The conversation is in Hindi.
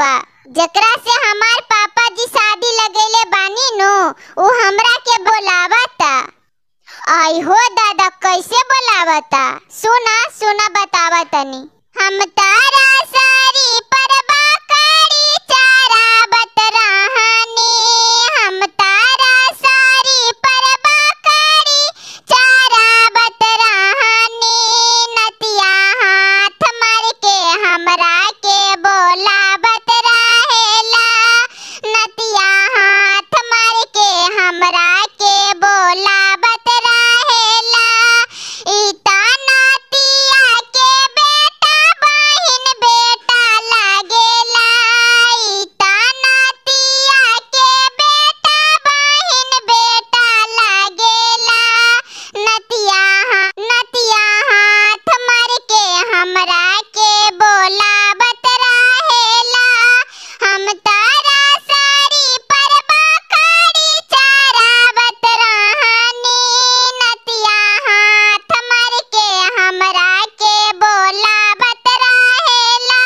बा जकरा से हमार पापा जी शादी लगेले बानी नो वो हमरा के ता आई हो दादा कैसे ता सुना सुना तनी हम ता